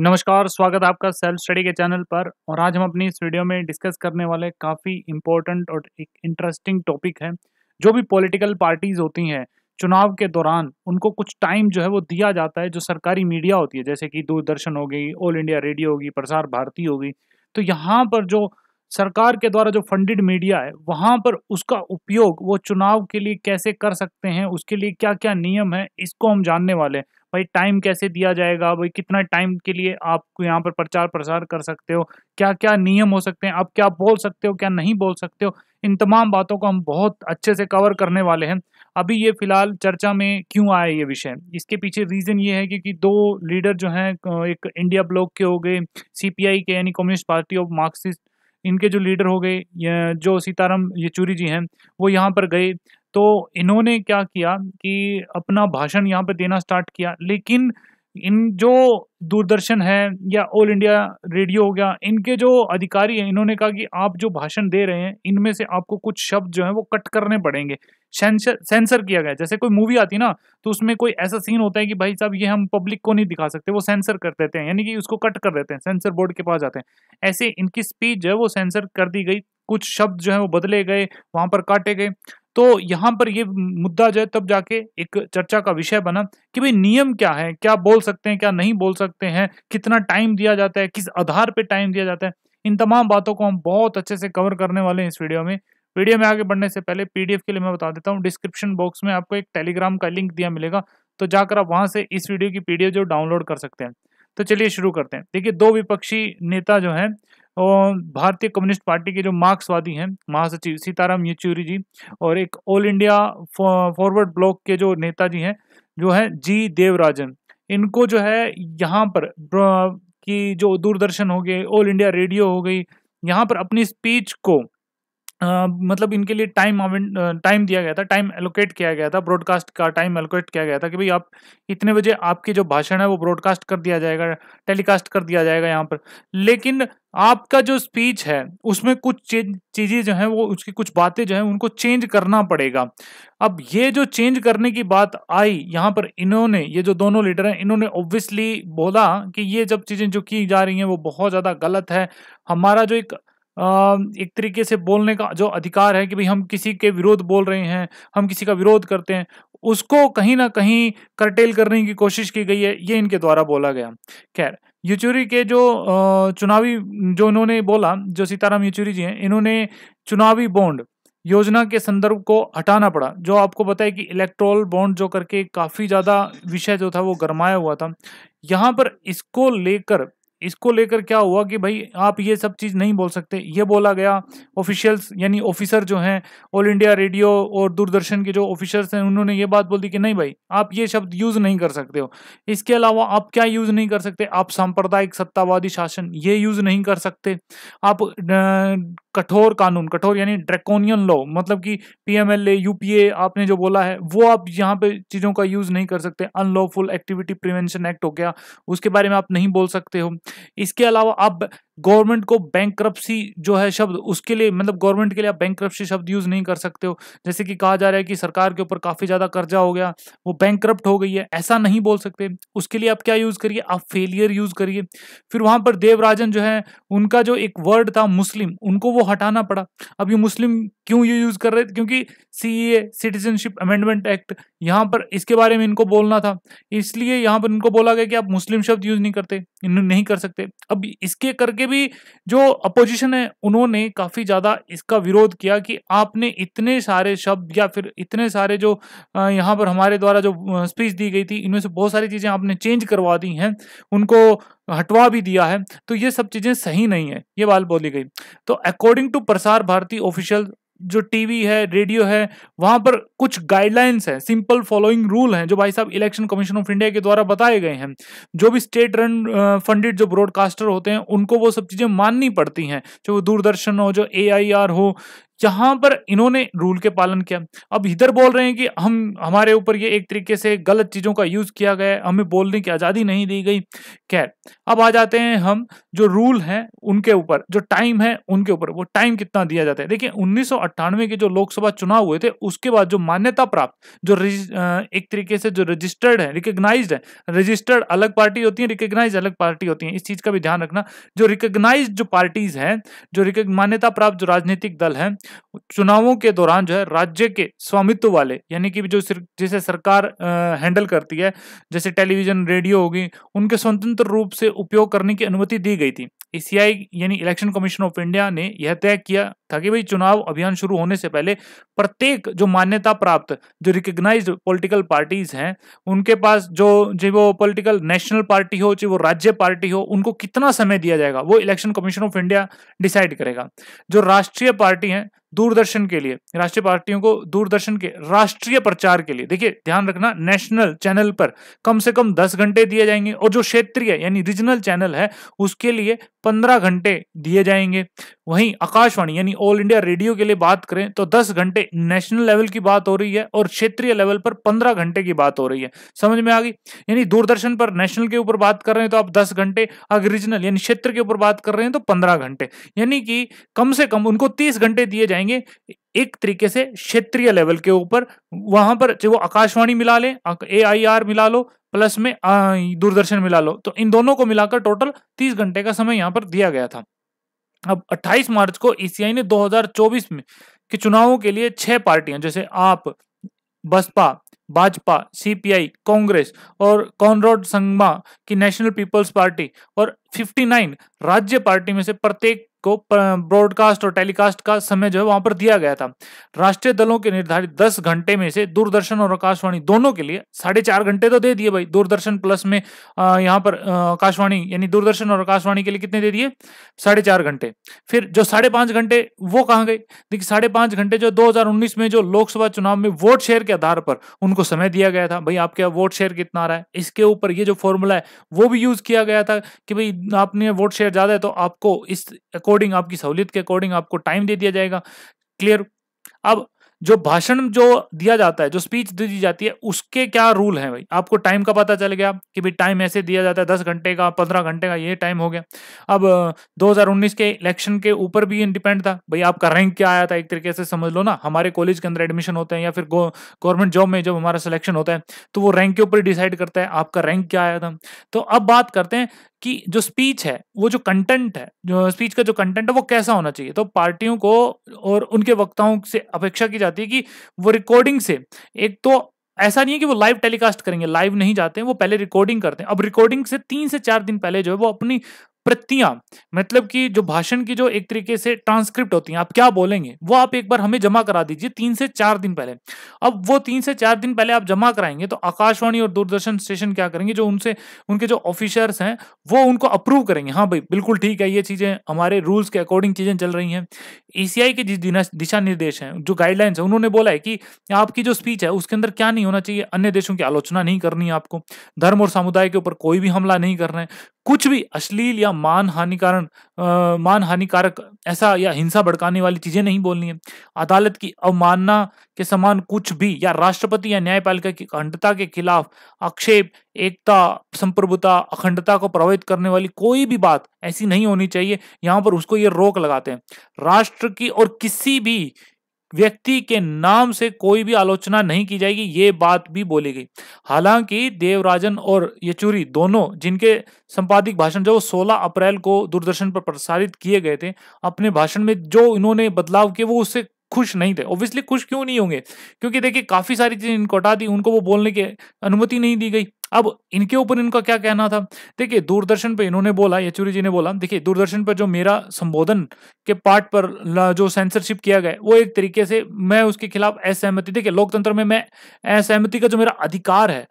नमस्कार स्वागत है आपका सेल्फ स्टडी के चैनल पर और आज हम अपनी इस वीडियो में डिस्कस करने वाले काफ़ी इम्पोर्टेंट और एक इंटरेस्टिंग टॉपिक है जो भी पॉलिटिकल पार्टीज होती हैं चुनाव के दौरान उनको कुछ टाइम जो है वो दिया जाता है जो सरकारी मीडिया होती है जैसे कि दूरदर्शन हो गई ऑल इंडिया रेडियो होगी प्रसार भारती होगी तो यहाँ पर जो सरकार के द्वारा जो फंडेड मीडिया है वहाँ पर उसका उपयोग वो चुनाव के लिए कैसे कर सकते हैं उसके लिए क्या क्या नियम है इसको हम जानने वाले हैं भाई टाइम कैसे दिया जाएगा भाई कितना टाइम के लिए आपको यहाँ पर प्रचार प्रसार कर सकते हो क्या क्या नियम हो सकते हैं आप क्या बोल सकते हो क्या नहीं बोल सकते हो इन तमाम बातों को हम बहुत अच्छे से कवर करने वाले हैं अभी ये फिलहाल चर्चा में क्यों आया ये विषय इसके पीछे रीज़न ये है क्योंकि दो लीडर जो हैं एक इंडिया ब्लॉक के हो गए सी के यानी कम्युनिस्ट पार्टी ऑफ मार्क्सिस्ट इनके जो लीडर हो गए जो सीताराम येचूरी जी हैं वो यहाँ पर गए तो इन्होंने क्या किया कि अपना भाषण यहाँ पे देना स्टार्ट किया लेकिन इन जो दूरदर्शन है या ऑल इंडिया रेडियो हो गया इनके जो अधिकारी हैं इन्होंने कहा कि आप जो भाषण दे रहे हैं इनमें से आपको कुछ शब्द जो है वो कट करने पड़ेंगे सेंसर सेंसर किया गया जैसे कोई मूवी आती ना तो उसमें कोई ऐसा सीन होता है कि भाई साहब ये हम पब्लिक को नहीं दिखा सकते वो सेंसर कर देते हैं यानी कि उसको कट कर देते हैं सेंसर बोर्ड के पास जाते हैं ऐसे इनकी स्पीच जो है वो सेंसर कर दी गई कुछ शब्द जो है वो बदले गए वहां पर काटे गए तो यहाँ पर ये मुद्दा जो है तब जाके एक चर्चा का विषय बना कि भाई नियम क्या है क्या बोल सकते हैं क्या नहीं बोल सकते हैं कितना टाइम दिया जाता है किस आधार पे टाइम दिया जाता है इन तमाम बातों को हम बहुत अच्छे से कवर करने वाले हैं इस वीडियो में वीडियो में आगे बढ़ने से पहले पीडीएफ के लिए मैं बता देता हूँ डिस्क्रिप्शन बॉक्स में आपको एक टेलीग्राम का लिंक दिया मिलेगा तो जाकर आप वहां से इस वीडियो की पीडीएफ जो डाउनलोड कर सकते हैं तो चलिए शुरू करते हैं देखिए दो विपक्षी नेता जो हैं भारतीय कम्युनिस्ट पार्टी के जो मार्क्सवादी हैं महासचिव सीताराम येचूरी जी और एक ऑल इंडिया फॉरवर्ड ब्लॉक के जो नेता जी हैं जो है जी देवराजन इनको जो है यहाँ पर की जो दूरदर्शन हो गए ऑल इंडिया रेडियो हो गई यहाँ पर अपनी स्पीच को मतलब इनके लिए टाइम टाइम दिया गया था टाइम एलोकेट किया गया था ब्रॉडकास्ट का टाइम एलोकेट किया गया था कि भाई आप इतने बजे आपकी जो भाषण है वो ब्रॉडकास्ट कर दिया जाएगा टेलीकास्ट कर दिया जाएगा यहाँ पर लेकिन आपका जो स्पीच है उसमें कुछ चीज़ें जो हैं वो उसकी कुछ बातें जो हैं उनको चेंज करना पड़ेगा अब ये जो चेंज करने की बात आई यहाँ पर इन्होंने ये जो दोनों लीडर हैं इन्होंने ऑब्वियसली बोला कि ये जब चीज़ें जो की जा रही हैं वो बहुत ज़्यादा गलत है हमारा जो एक एक तरीके से बोलने का जो अधिकार है कि भाई हम किसी के विरोध बोल रहे हैं हम किसी का विरोध करते हैं उसको कहीं ना कहीं करटेल करने की कोशिश की गई है ये इनके द्वारा बोला गया खैर येचुरी के जो चुनावी जो इन्होंने बोला जो सीताराम येचुरी जी हैं इन्होंने चुनावी बॉन्ड योजना के संदर्भ को हटाना पड़ा जो आपको पता है कि इलेक्ट्रोल बॉन्ड जो करके काफ़ी ज़्यादा विषय जो था वो गरमाया हुआ था यहाँ पर इसको लेकर इसको लेकर क्या हुआ कि भाई आप ये सब चीज़ नहीं बोल सकते ये बोला गया ऑफिशियल्स यानी ऑफिसर जो हैं ऑल इंडिया रेडियो और दूरदर्शन के जो ऑफिसर्स हैं उन्होंने ये बात बोल दी कि नहीं भाई आप ये शब्द यूज़ नहीं कर सकते हो इसके अलावा आप क्या यूज़ नहीं कर सकते आप सांप्रदायिक सत्तावादी शासन ये यूज़ नहीं कर सकते आप कठोर कानून कठोर यानी ड्रैकोनियन लॉ मतलब कि पी एम आपने जो बोला है वो आप यहाँ पर चीज़ों का यूज़ नहीं कर सकते अनलॉफुल एक्टिविटी प्रिवेंशन एक्ट हो गया उसके बारे में आप नहीं बोल सकते हो इसके अलावा अब गवर्नमेंट को बैंक जो है शब्द उसके लिए मतलब गवर्नमेंट के लिए आप बैंक शब्द यूज नहीं कर सकते हो जैसे कि कहा जा रहा है कि सरकार के ऊपर काफी ज्यादा कर्जा हो गया वो बैंक हो गई है ऐसा नहीं बोल सकते उसके लिए आप क्या यूज करिए आप फेलियर यूज करिए फिर वहां पर देवराजन जो है उनका जो एक वर्ड था मुस्लिम उनको वो हटाना पड़ा अब ये मुस्लिम क्यों ये यूज कर रहे थे क्योंकि सी सिटीजनशिप अमेंडमेंट एक्ट यहाँ पर इसके बारे में इनको बोलना था इसलिए यहाँ पर इनको बोला गया कि आप मुस्लिम शब्द यूज नहीं करते नहीं कर सकते अब इसके करके के भी जो अपोजिशन है उन्होंने काफी ज्यादा इसका विरोध किया कि आपने इतने सारे शब्द या फिर इतने सारे जो यहाँ पर हमारे द्वारा जो स्पीच दी गई थी इनमें से बहुत सारी चीजें आपने चेंज करवा दी हैं उनको हटवा भी दिया है तो ये सब चीजें सही नहीं है ये बात बोली गई तो according to Prasar Bharati official जो टीवी है रेडियो है वहां पर कुछ गाइडलाइंस हैं सिंपल फॉलोइंग रूल हैं जो भाई साहब इलेक्शन कमीशन ऑफ इंडिया के द्वारा बताए गए हैं जो भी स्टेट रन फंडेड जो ब्रॉडकास्टर होते हैं उनको वो सब चीज़ें माननी पड़ती हैं चाहे वो दूरदर्शन हो जो ए हो जहां पर इन्होंने रूल के पालन किया अब इधर बोल रहे हैं कि हम हमारे ऊपर ये एक तरीके से गलत चीज़ों का यूज़ किया गया है हमें बोलने की आज़ादी नहीं दी गई खैर अब आ जाते हैं हम जो रूल हैं उनके ऊपर जो टाइम है उनके ऊपर वो टाइम कितना दिया जाता है देखिए उन्नीस के जो लोकसभा चुनाव हुए थे उसके बाद जो मान्यता प्राप्त जो एक तरीके से जो रजिस्टर्ड है रिकोगनाइज है रजिस्टर्ड अलग पार्टी होती है रिकोगनाइज अलग पार्टी होती है इस चीज़ का भी ध्यान रखना जो रिकोगनाइज जो पार्टीज हैं जो मान्यता प्राप्त जो राजनीतिक दल हैं चुनावों के दौरान जो है राज्य के स्वामित्व वाले यानी कि जो जिसे सरकार हैंडल करती है जैसे टेलीविजन रेडियो होगी उनके स्वतंत्र रूप से उपयोग करने की अनुमति दी गई थी ईसीआई e यानी इलेक्शन कमीशन ऑफ इंडिया ने यह तय किया था कि भाई चुनाव अभियान शुरू होने से पहले प्रत्येक जो मान्यता प्राप्त जो रिकग्नाइज पॉलिटिकल पार्टीज हैं उनके पास जो जो वो पॉलिटिकल नेशनल पार्टी हो चाहे वो राज्य पार्टी हो उनको कितना समय दिया जाएगा वो Election Commission of India decide करेगा जो राष्ट्रीय पार्टी है दूरदर्शन के लिए राष्ट्रीय पार्टियों को दूरदर्शन के राष्ट्रीय प्रचार के लिए देखिए ध्यान रखना नेशनल चैनल पर कम से कम दस घंटे दिए जाएंगे और जो क्षेत्रीय यानी रीजनल चैनल है उसके लिए पंद्रह घंटे दिए जाएंगे वहीं आकाशवाणी यानी ऑल इंडिया रेडियो के लिए बात करें तो दस घंटे नेशनल लेवल की बात हो रही है और क्षेत्रीय लेवल पर पंद्रह घंटे की बात हो रही है समझ में आ गई यानी दूरदर्शन पर नेशनल के ऊपर बात कर रहे हैं तो आप दस घंटे अगर रीजनल यानी क्षेत्र के ऊपर बात कर रहे हैं तो पंद्रह घंटे यानी कि कम से कम उनको तीस घंटे दिए जाएंगे जाएंगे एक तरीके से क्षेत्रीय लेवल के ऊपर वहां पर चाहे वो आकाशवाणी मिला ले ए आई आर मिला लो प्लस में दूरदर्शन मिला लो तो इन दोनों को मिलाकर टोटल तीस घंटे का समय यहाँ पर दिया गया था अब 28 मार्च को ईसीआई e ने 2024 में के चुनावों के लिए छह पार्टियां जैसे आप बसपा भाजपा सीपीआई कांग्रेस और कॉनरोड संगमा की नेशनल पीपल्स पार्टी और 59 राज्य पार्टी में से प्रत्येक को ब्रॉडकास्ट और टेलीकास्ट का समय जो है वहां पर दिया गया था राष्ट्रीय दलों के निर्धारित दस घंटे में से दूरदर्शन और आकाशवाणी दोनों के लिए साढ़े चार घंटे तो दे दिए भाई दूरदर्शन प्लस में यहाँ पर आकाशवाणी यानी दूरदर्शन और आकाशवाणी के लिए कितने दे दिए साढ़े चार घंटे फिर जो साढ़े पांच घंटे वो कहाँ गए देखिए साढ़े पांच घंटे जो दो में जो लोकसभा चुनाव में वोट शेयर के आधार पर उनको समय दिया गया था भाई आपके वोट शेयर कितना आ रहा है इसके ऊपर ये जो फॉर्मूला है वो भी यूज किया गया था कि भाई आपने वोट शेयर ज्यादा है तो आपको इस अकॉर्डिंग आपकी सहूलियत के अकॉर्डिंग आपको टाइम दे दिया जाएगा क्लियर अब जो भाषण जो दिया जाता है जो स्पीच दी जाती है उसके क्या रूल हैं भाई आपको टाइम का पता चल गया कि भाई टाइम ऐसे दिया जाता है दस घंटे का पंद्रह घंटे का ये टाइम हो गया अब 2019 के इलेक्शन के ऊपर भी इंडिपेंड था भाई आपका रैंक क्या आया था एक तरीके से समझ लो ना हमारे कॉलेज के अंदर एडमिशन होते हैं या फिर गवर्नमेंट जॉब में जब हमारा सिलेक्शन होता है तो वो रैंक के ऊपर डिसाइड करता है आपका रैंक क्या आया था तो अब बात करते हैं कि जो स्पीच है वो जो कंटेंट है जो स्पीच का जो कंटेंट है वो कैसा होना चाहिए तो पार्टियों को और उनके वक्ताओं से अपेक्षा की जाती है कि वो रिकॉर्डिंग से एक तो ऐसा नहीं है कि वो लाइव टेलीकास्ट करेंगे लाइव नहीं जाते हैं वो पहले रिकॉर्डिंग करते हैं अब रिकॉर्डिंग से तीन से चार दिन पहले जो है वो अपनी प्रतियां मतलब कि जो भाषण की जो एक तरीके से ट्रांसक्रिप्ट होती हैं आप क्या बोलेंगे वो आप एक बार हमें जमा करा दीजिए तीन से चार दिन पहले अब वो तीन से चार दिन पहले आप जमा कराएंगे तो आकाशवाणी और दूरदर्शन स्टेशन क्या करेंगे जो उनसे उनके जो ऑफिसर्स हैं वो उनको अप्रूव करेंगे हाँ भाई बिल्कुल ठीक है ये चीज़ें हमारे रूल्स के अकॉर्डिंग चीज़ें चल रही हैं एसीआई के जिस दिशा निर्देश हैं जो गाइडलाइंस है उन्होंने बोला है कि आपकी जो स्पीच है उसके अंदर क्या नहीं होना चाहिए अन्य देशों की आलोचना नहीं करनी है आपको धर्म और समुदाय के ऊपर कोई भी हमला नहीं करना है कुछ भी अश्लील या या मान हानिकारण मान हानिकारक ऐसा या हिंसा भड़काने वाली चीजें नहीं बोलनी है अदालत की अवमानना के समान कुछ भी या राष्ट्रपति या न्यायपालिका की अखंडता के खिलाफ आक्षेप एकता संप्रभुता अखंडता को प्रभावित करने वाली कोई भी बात ऐसी नहीं होनी चाहिए यहाँ पर उसको ये रोक लगाते हैं राष्ट्र की और किसी भी व्यक्ति के नाम से कोई भी आलोचना नहीं की जाएगी ये बात भी बोली गई हालांकि देवराजन और येचूरी दोनों जिनके संपादिक भाषण जो 16 अप्रैल को दूरदर्शन पर प्रसारित किए गए थे अपने भाषण में जो इन्होंने बदलाव किए वो उससे खुश नहीं थे ऑब्वियसली खुश क्यों नहीं होंगे क्योंकि देखिए काफी सारी चीजें इनको हटा दी उनको वो बोलने की अनुमति नहीं दी गई अब इनके ऊपर इनका क्या कहना था देखिए दूरदर्शन पे इन्होंने बोला येचुरी जी ने बोला देखिए दूरदर्शन पर जो मेरा संबोधन के पार्ट पर जो सेंसरशिप किया गया वो एक तरीके से मैं उसके खिलाफ असहमति देखिए लोकतंत्र में मैं असहमति का जो मेरा अधिकार है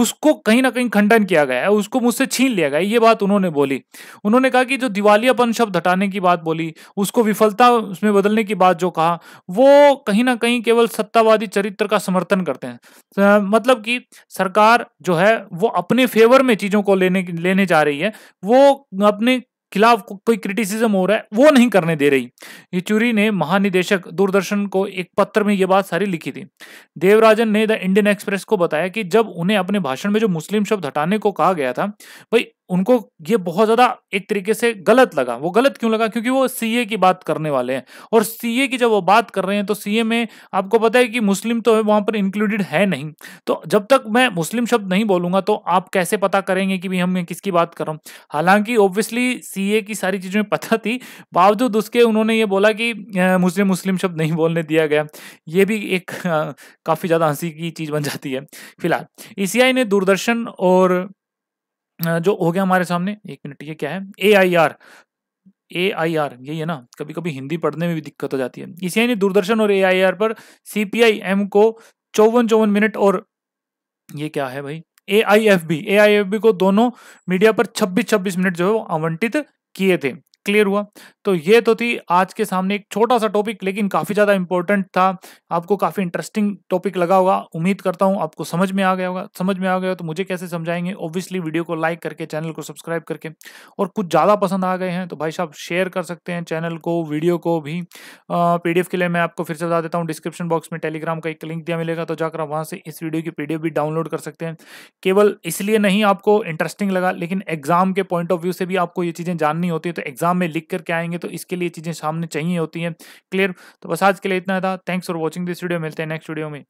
उसको कहीं ना कहीं खंडन किया गया है उसको मुझसे छीन लिया गया ये बात उन्होंने बोली उन्होंने कहा कि जो दिवालियापन शब्द हटाने की बात बोली उसको विफलता उसमें बदलने की बात जो कहा वो कहीं ना कहीं केवल सत्तावादी चरित्र का समर्थन करते हैं तो मतलब कि सरकार जो है वो अपने फेवर में चीज़ों को लेने लेने जा रही है वो अपने खिलाफ को, कोई क्रिटिसिज्म हो रहा है वो नहीं करने दे रही येचुरी ने महानिदेशक दूरदर्शन को एक पत्र में ये बात सारी लिखी थी देवराजन ने द इंडियन एक्सप्रेस को बताया कि जब उन्हें अपने भाषण में जो मुस्लिम शब्द हटाने को कहा गया था भाई उनको ये बहुत ज़्यादा एक तरीके से गलत लगा वो गलत क्यों लगा क्योंकि वो सीए की बात करने वाले हैं और सीए की जब वो बात कर रहे हैं तो सीए में आपको पता है कि मुस्लिम तो वहाँ पर इंक्लूडेड है नहीं तो जब तक मैं मुस्लिम शब्द नहीं बोलूँगा तो आप कैसे पता करेंगे कि भाई हम मैं किसकी बात कर रहा हूँ हालांकि ऑब्वियसली सी की सारी चीज़ें पता थी बावजूद उसके उन्होंने ये बोला कि मुझे मुस्लिम शब्द नहीं बोलने दिया गया ये भी एक काफ़ी ज़्यादा हंसी की चीज़ बन जाती है फिलहाल ई e ने दूरदर्शन और जो हो गया हमारे सामने एक मिनट ये क्या है ए I R A I R यही है ना कभी कभी हिंदी पढ़ने में भी दिक्कत हो जाती है इसी यानी दूरदर्शन और ए आई आर पर सी पी आई एम को चौवन चौवन मिनट और ये क्या है भाई A I F B A I F B को दोनों मीडिया पर छब्बीस छब्बीस मिनट जो है वो आवंटित किए थे क्लियर हुआ तो ये तो थी आज के सामने एक छोटा सा टॉपिक लेकिन काफ़ी ज़्यादा इंपॉर्टेंट था आपको काफ़ी इंटरेस्टिंग टॉपिक लगा होगा उम्मीद करता हूँ आपको समझ में आ गया होगा समझ में आ गया तो मुझे कैसे समझाएंगे ऑब्वियसली वीडियो को लाइक करके चैनल को सब्सक्राइब करके और कुछ ज़्यादा पसंद आ गए हैं तो भाई साहब शेयर कर सकते हैं चैनल को वीडियो को भी पी के लिए मैं आपको फिर से बता देता हूँ डिस्क्रिप्शन बॉक्स में टेलीग्राम का एक लिंक दिया मिलेगा तो जाकर आप वहाँ से इस वीडियो की पी भी डाउनलोड कर सकते हैं केवल इसलिए नहीं आपको इंटरेस्टिंग लगा लेकिन एग्जाम के पॉइंट ऑफ व्यू से भी आपको ये चीज़ें जाननी होती है तो एग्जाम हमें लिख करके आएंगे तो इसके लिए चीज़ें सामने चाहिए होती हैं क्लियर तो बस आज के लिए इतना था thanks for watching this video मिलते हैं नेक्स्ट वीडियो में